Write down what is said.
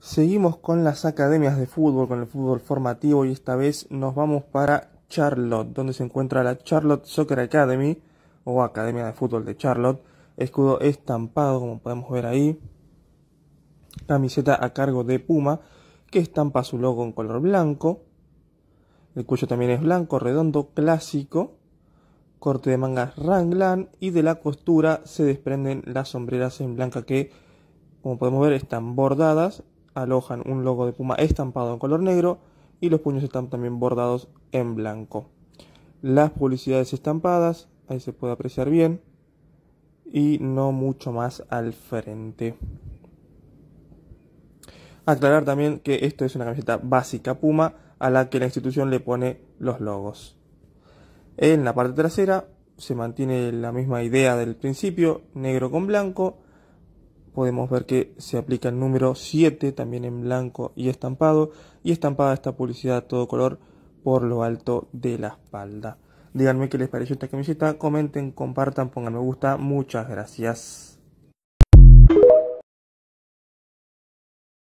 Seguimos con las academias de fútbol, con el fútbol formativo y esta vez nos vamos para Charlotte, donde se encuentra la Charlotte Soccer Academy o Academia de Fútbol de Charlotte. Escudo estampado, como podemos ver ahí. Camiseta a cargo de Puma, que estampa su logo en color blanco. El cuello también es blanco, redondo, clásico. Corte de mangas Ranglan y de la costura se desprenden las sombreras en blanca que, como podemos ver, están bordadas alojan un logo de Puma estampado en color negro y los puños están también bordados en blanco. Las publicidades estampadas, ahí se puede apreciar bien, y no mucho más al frente. Aclarar también que esto es una camiseta básica Puma a la que la institución le pone los logos. En la parte trasera se mantiene la misma idea del principio, negro con blanco, podemos ver que se aplica el número 7 también en blanco y estampado y estampada esta publicidad a todo color por lo alto de la espalda. Díganme qué les pareció esta camiseta, comenten, compartan, pongan me gusta, muchas gracias.